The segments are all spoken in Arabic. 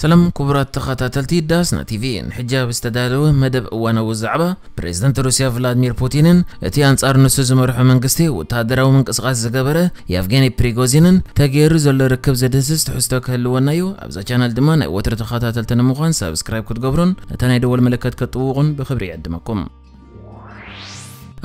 سلام كبرى تخاتاتلتي داسنا تي في حجاب استدالو مدب وانا وزعبا بريزيدنت روسيا فلاديمير بوتينن اتي انصار نسو زمرح منغستي وتادراو منقصقاس زغبره يافغاني بريغوزينن تغير زل ركب زدسس تحستو كهلونايو ابزا شانل دما ناي وتر تخاتاتلتن مخان سبسكرايب كتغبرون اتاناي دول ملكت كطوقن بخبري يقدمكم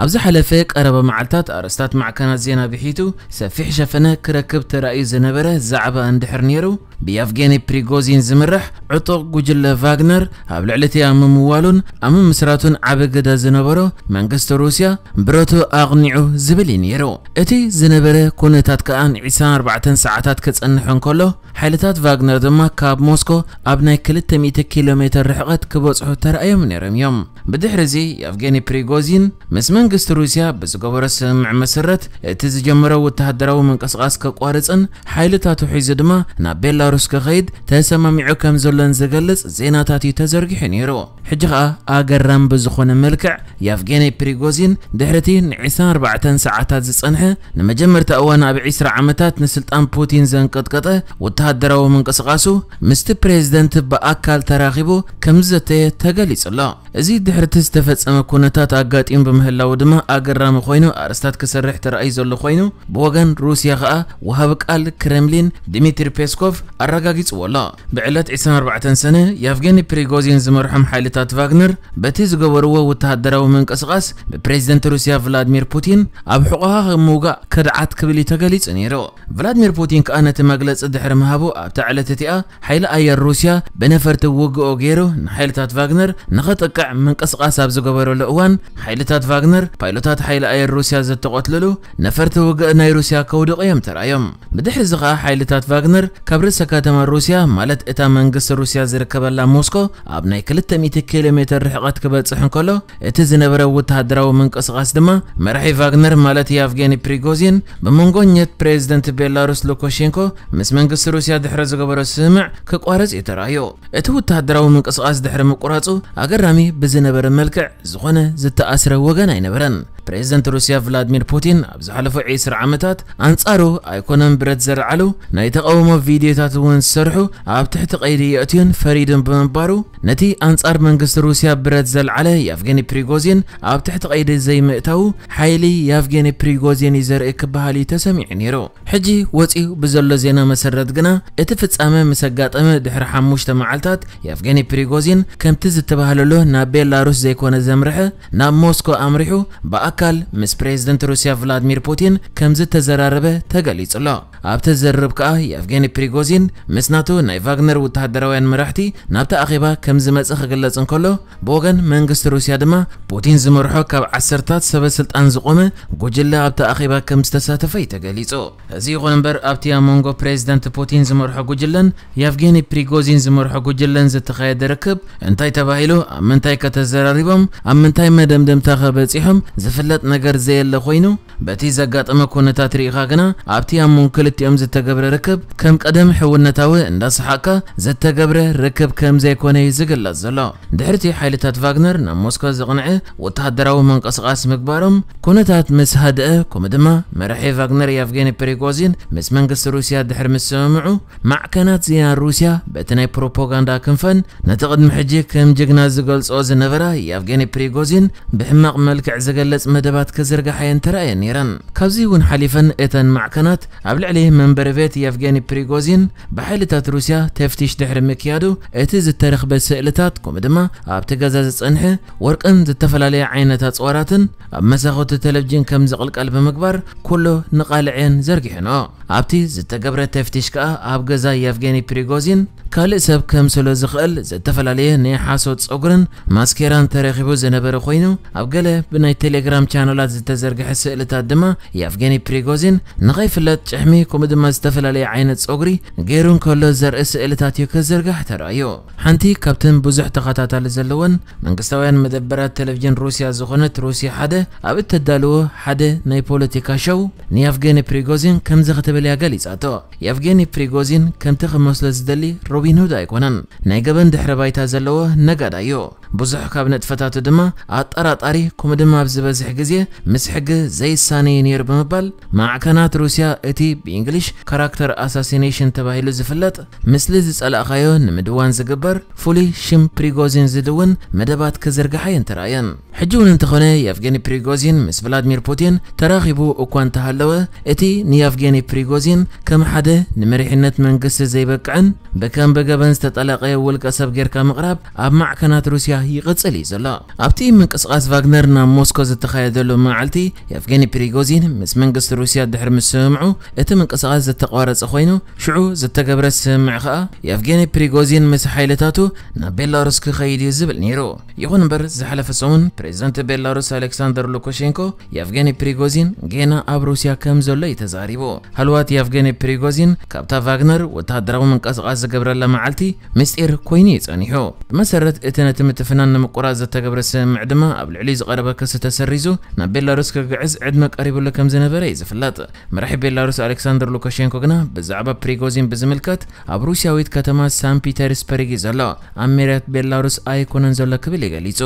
ኣብዛ ሓለፈ ቀረበ መዓልትታት ኣርእስታት ማዕከናት ዜና ብሒቱ ሰፊሕ ሸፈነ ክረክብ ተራእዩ ዝነበረ ዛዕባ እንድሕር ነይሩ ብያፍጌኒ ፕሪጎዚን ዝምራሕ ዕጡቕ ጉጅለ ቫግነር ኣብ ልዕሊ እቲ ኣብ ምምዋሉን ኣብ ምምስራቱን ዓበ ግደ ዝነበሮ መንግስቲ ሩስያ ብረቱ ኣቕኒዑ ዝብል እዩ ነይሩ እቲ ዝነበረ ኩነታት ከዓ 24 ሰዓታት ክጸንሕ እንከሎ ሓይልታት ቫግነር ድማ ካብ ሞስኮ ኣብ ናይ 200 ኪሎ ሜትር ርሕቐት ክበጽሑ ተራእዮም ነይሮም እዮም ብድሕሪ እዚ የፍጌኒ ፕሪጎዚን ምስ መንግስት ሩሲያ ብዝገበሮ ስምምዕ መሰረት እቲ ዝጀመረ ወተሃደራዊ ምንቅስቓስ ከቋርፅን ሓይልታቱ ሒዙ ድማ ናብ ቤላሩስ ክኸይድ ተሰማሚዑ ከም ዘሎን ዝገልጽ ዜናታት እዩ ተዘርጊሑ ነይሩ ሕጂ ከዓ ኣገራም ብዝኾነ መልክዕ የፍጌነይ ፕሪጎዚን ድሕርቲ ን24 ሰዓታት ዝጸንሐ ንመጀመርታ እዋን ኣብ 20 ዓመታት ንስልጣን ፑቲን ዘንቀጥቀጠ ወተሃደራዊ ምንቅስቓሱ ምስቲ ፕሬዚደንት ብኣካል ተራኺቡ ከም ዘተየ ተገሊጹ ኣሎ زي دحر تستفت أما كونتات أقاتين بمهلا ودما أقرام خوينو أرستات كسرح ترأيزو لخوينو بوغان روسيا غاء وهبك آل كرملين ديمتري بيسكوف أرقاقيت ولا بعلات 24 سنة يافغيني بريغوزين زمرحم حالتات فاغنر بتي زغبروا وتهدروا من قصقاس ببريزيدنت روسيا فلاديمير بوتين أب موجا موغا كدعات كبلي تقاليت نيرو فلاديمير بوتين كانت مغلص دحر مهابو أبتعلت تئا حيل أير روسيا بنفر توقعو غيرو نحالتات فاغنر نخطق من قصق أساب زقبرو لأوان حيلتات فاغنر بايلوتات حيل أي روسيا زد تقتللو نفرت وقعنا روسيا كودق يمتر أيام بدح الزقاء حيلتات فاغنر كبرسة كاتما روسيا مالت إتا من قصة روسيا زر كبالا موسكو أبناي كلتا ميت كيلومتر رحقات كبالت صحن كولو إتزي نبرو وتهدرو من قصق دما مرحي فاغنر مالت يافغاني بريغوزين بمونغونيت بريزدنت بيلاروس لوكوشينكو مس من قصة روسيا دحر زقبرو سمع كقوارز يترايو إتو تهدرو من قصق أسدحر مقراتو أغرامي ብዝነበረ መልክዕ ዝኾነ ዝተኣስረ ወገን ኣይነበረን ፕሬዚደንት ሩስያ ቭላድሚር ፑቲን ኣብ ዝሓለፈ 20 ዓመታት ኣንጻሩ ኣይኮነን ብረት ዘርዓሉ ናይ ተቃውሞ ቪድዮታት እውን ዝሰርሑ ኣብ ትሕቲ ቀይዲ የእትዩን ፈሪድን ብምንባሩ ነቲ ኣንጻር መንግስቲ ሩስያ ብረት ዘልዓለ የቭጌኒ ፕሪጎዚን ኣብ ትሕቲ ቀይዲ ዘይምእታው ሓይሊ የቭጌኒ ፕሪጎዚን እዩ ዘርኢ ክበሃል እዩ ተሰሚዑ ነይሩ ሕጂ ወፂኡ ብዘሎ ዜና መሰረት ግና እቲ ፍጻመ ምስ ኣጋጠመ ድሕሪ ሓሙሽተ መዓልታት የቭጌኒ ፕሪጎዚን ከምቲ ዝተባሃለሎ ናብ ናብ ቤላሩስ ዘይኮነ ዘምርሐ ናብ ሞስኮ ኣምሪሑ ብኣካል ምስ ፕሬዚደንት ሩስያ ቭላድሚር ፑቲን ከም ዝተዘራረበ ተገሊጹ ኣሎ ኣብቲ ዝርርብ ከዓ የፍጌኒ ፕሪጎዚን ምስ ናቱ ናይ ቫግነር ወተሃደራውያን መራሕቲ ናብቲ ኣኼባ ከም ዝመጽእ ክግለጽ እንከሎ ብወገን መንግስቲ ሩስያ ድማ ፑቲን ዝመርሖ ካብ ዓሰርታት ሰበ ስልጣን ዝቆመ ጉጅለ ኣብቲ ኣኼባ ከም ዝተሳተፈ እዩ ተገሊጹ እዚ ይኹን እምበር ኣብቲ ኣብ መንጎ ፕሬዚደንት ፑቲን ዝመርሖ ጉጅለን የፍጌኒ ፕሪጎዚን ዝመርሖ ጉጅለን ዝተኻየደ ርክብ እንታይ ተባሂሉ ኣብ ምንታ منتای کتزرریم، آم منتای مدام دم تغابتیم، زفلت نگر زیل لخوینو، باتی زگات اما کن تاتریخ اگنا، عبتی آم منکلتی آم زت جبر رکب، کم قدم حول نتوه انداس حکا، زت جبر رکب کم زی کنی زگل زلا. دهرتی حالت تات واغنر نم موسکا زغنه، و تا دراو من قصقاس مکبرم، کن تات مسهده کمدما، مرحی واغنر یافگانی پریگوزین، مس منگس روسیا دهر مسومعو، مع کنات زیان روسیا، بتنای پروپوگاندا کنفن، نتقد محجک کم جگناز گلز ዝመጽኦ ዝነበራ የኣፍጋን ፕሪጎዚን ብሕማቕ መልክዕ ዝገለጽ መደባት ከዘርግሓየን ተረኣየን ነይረን ካብዚ እውን ሓሊፈን እተን ማዕከናት ኣብ ልዕሊ መንበሪ ቤት የኣፍጋን ፕሪጎዚን ብሓይልታት ሩስያ ተፍቲሽ ድሕሪ ምክያዱ እቲ ዝተረኽበ ስእልታት ከምኡ ድማ ኣብቲ ገዛ ዝጸንሐ ወርቅን ዝተፈላለየ ዓይነታት ፅዋራትን ኣብ መሳኮቲ ተለብጅን ከም ዝቕልቀል ብምግባር ኩሉ ንቓልዕየን ዘርጊሕኖ ኣብቲ ዝተገብረ ተፍቲሽ ከዓ ኣብ ገዛ የኣፍጋኒ ፕሪጎዚን ካልእ ሰብ ከም ስለ ዝኽእል ዝተፈላለየ ናይ ሓሶት ፀጉርን ماسكيران تاريخي بو زنبر خوينو ابقاله بناي تيليجرام شانلات زتزرقح سئلت دما يافغاني بريغوزين نغاي فلات چحمي كوم دما ዝተፈላለየ ዓይነት ፀጉሪ ገይሩን ከሎ ዘርኢ ስእልታት እዩ ከዘርጋሕ ተራእዩ ሓንቲ ካብተን ብዙሕ ተኸታታሊ ዘለወን መንግስታውያን መደበራት ቴሌቭዥን ሩስያ ዝኾነት ሩስያ ሓደ ኣብ እተዳልዎ ሓደ ናይ ፖለቲካ ሸው ንያፍጌኒ ፕሪጎዚን ከምዚ ክትብል እያ ገሊፃቶ የፍጌኒ ፕሪጎዚን ከምቲ ክመስሎ ዝደሊ ሮቢን ሁድ ኣይኮነን ናይ ገበን ድሕረ ባይታ ዘለዎ ነጋዳ እዩ بزح كابنت فتات دما أطرات أري كم دما بزبزح جزية مسحق زي ساني نير بمبال مع كانت روسيا اتي بإنجليش كاركتر أساسينيشن تباهيلو لزفلت مثل زسأل أخيو مدوان زقبر فولي شم بريغوزين زدون مدبات كزرقحين ترايان حجون انتخونه يفغيني بريغوزين مس فلاديمير بوتين تراخبو أكوان تهلوا اتي نيافغيني بريغوزين كم حدا نمريحنت من قصة زي بكعن بكان بقبن استطلقه والقصب غير كمقرب أب مع كانت روسيا ይቕፅል እዩ ዘሎ ኣብቲ ምንቅስቓስ ቫግነር ናብ ሞስኮ ዝተኻየደሉ መዓልቲ የፍገኒ ፕሪጎዚን ምስ መንግስቲ ሩስያ ድሕሪ ምስ ስምዑ እቲ ምንቅስቓስ ዝተቋረፀ ኮይኑ ሽዑ ዝተገብረ ስምዕ ከዓ የፍገኒ ፕሪጎዚን ምስ ሓይልታቱ ናብ ቤላሩስ ክኸይድ እዩ ዝብል ነይሩ ይኹን እምበር ዝሓለፈ ሰሙን ፕሬዚደንት ቤላሩስ ኣሌክሳንደር ሉካሸንኮ የፍገኒ ፕሪጎዚን ጌና ኣብ ሩስያ ከም ዘሎ እዩ ተዛሪቡ ሃልዋት የፍገኒ ፕሪጎዚን ካብታ ቫግነር ወተሃደራዊ ምንቅስቓስ ዝገብረላ መዓልቲ ምስጢር ኮይኑ እዩ ጸኒሑ ብመሰረት እቲ ነቲ ምትፍ ፍናን ንምቁራፅ ዘተገብረ ስምምዕ ድማ ኣብ ልዕሊ ዝቐረበ ክስ ተሰሪዙ ናብ ቤላሩስ ክግዕዝ ዕድመ ቀሪቡሉ ከም ዝነበረ እዩ ዝፍለጥ መራሒ ቤላሩስ ኣሌክሳንደር ሉካሸንኮ ግና ብዛዕባ ፕሪጎዚን ብዝምልከት ኣብ ሩስያዊት ከተማ ሳን ፒተርስበርግ እዩ ዘሎ ኣብ መሬት ቤላሩስ ኣይኮነን ዘሎ ክብል ይገሊጹ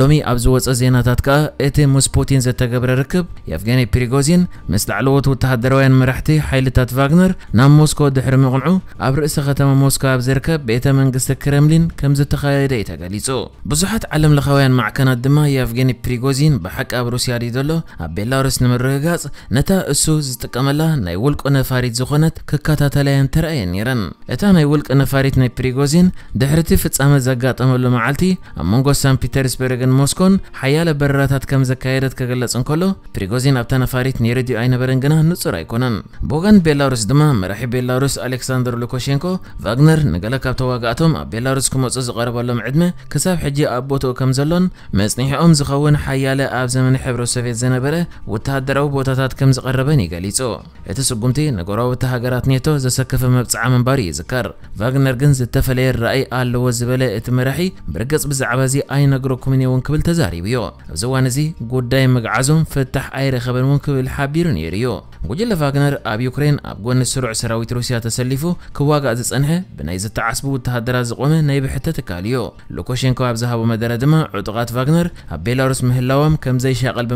ሎሚ ኣብ ዝወፀ ዜናታት ከዓ እቲ ምስ ፑቲን ዘተገብረ ርክብ የፍገኒ ፕሪጎዚን ምስ ላዕለዎት ወተሃደራውያን መራሕቲ ሓይልታት ቫግነር ናብ ሞስኮ ድሕሪ ምቕንዑ ኣብ ርእሲ ከተማ ሞስኮ ኣብ ዝርከብ ቤተ መንግስቲ ክረምሊን ከም ዝተኻየደ እዩ ተገሊጹ ብዙሓት ዓለም ለኻውያን ማዕከናት ድማ የአፍጌኒ ፕሪጎዚን ብሓቂ ኣብ ሩስያ ሪዶ ኣሎ ኣብ ቤላሩስ ንምርግጋፅ ነታ እሱ ዝጥቀመላ ናይ ውልቁ ነፋሪት ዝኾነት ክከታተለየን ተረአየን ነይረን እታ ናይ ውልቂ ነፋሪት ናይ ፕሪጎዚን ድሕርቲ ፍጻመ ዘጋጠመሉ መዓልቲ ኣብ መንጎ ሳን ፒተርስበርግን ሞስኮን ሓያለ በረራታት ከም ዘካየደት ክገለጽ እንከሎ ፕሪጎዚን ኣብታ ነፋሪት ንሬድዮ ኣይነበረን ግና ንጹር ኣይኮነን ብወገን ቤላሩስ ድማ መራሒ ቤላሩስ ኣሌክሳንደር ሉካሸንኮ ቫግነር ንገለ ካብ ተዋጋእቶም ኣብ ቤላሩስ ክመፁ ዝቐረበሎም ዕድመ ክሳብ حجي ابوتو كمزلون مسنيحهم زخون حياله اب زمن حبرو سفيت زنبره وتهدرو بوتاتات كمز قربني قاليصو اتسقمتي نغراو وتهاغرات نيتو زسكف مبصع منباري ذكر فاغنر جنز التفلي الراي قال وزبله اتمرحي برقص بزعبازي اي نغرو كومني ونكبل تزاري بيو زوانزي قداي مقعزون فتح اي رخبن ونكبل حابيرن يريو مجلة فاغنر اب يوكرين اب جون السرع سراويت روسيا تسلفو كواغا ازس انها بنايز تعسبو وتهدرا زقومه نايب حتى تكاليو لوكوشينكو اب زهابو مدره دما عطقات فاغنر اب بيلاروس مهلاوام كم زي شاقل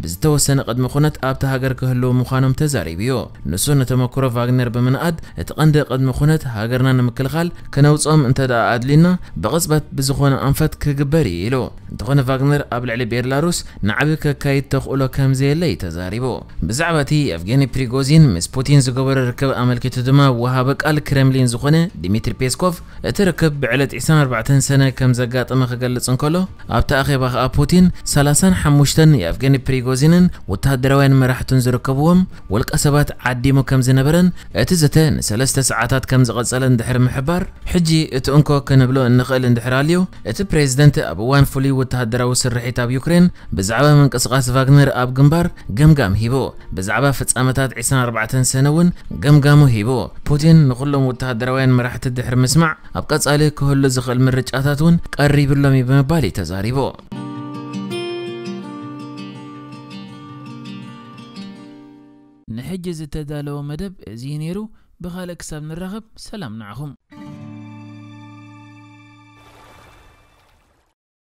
بزتو السنة قد مخونت اب تهاجر كهلو مخانم تزاري بيو نسون تمكرو فاغنر بمنقد اتقند قد مخونت هاجرنا كنوز ام انت دا ادلينا بقصبت بزخونه انفت كغبري يلو انتخونه فاغنر اب لعلي بيلاروس نعبك كايت تخولو كم زي اللي تزاري بو بزعبتي يفغاني بريغوزين مس بوتين زگوار ركب عمل كتدما وهابك و آل کرملین زخونه ديمتري بيسكوف اترکب بعلت عسان 14 سنه كم زگات اما خجلت انکلو ابتا اخي باخ آ بوتين سالسان حموشتن يفغاني پریگوزینن و تهدروان مرحتون زرکبوم والقصبات عدی كم زنبرن اتزته نسلست ساعتات كم زغزلن دحر محبار حجي اتونكو كنبلو النقل اندحراليو ات بريزيدنت ابوان فولي وتهدرو سرحيتاب يوكرين بزعبه من قصقاس فاغنر اب جنبار جمجم هيبو بزعبه ዝመፅእ ዓመታት 24 ሰነ ገምጋሙ ሂቦ ፑቲን ንኩሎም ወተሃደራውያን መራሕቲ ድሕሪ ምስማዕ ኣብ ቀጻሊ ክህሉ ዝኽእል ምርጫታት እውን ቀሪብሎም እዩ ብምባል እዩ ተዛሪቦ ንሕጂ ዝተዳለወ መደብ እዚ ነይሩ ብኻልእ ክሳብ ንራኸብ ሰላም ንዓኹም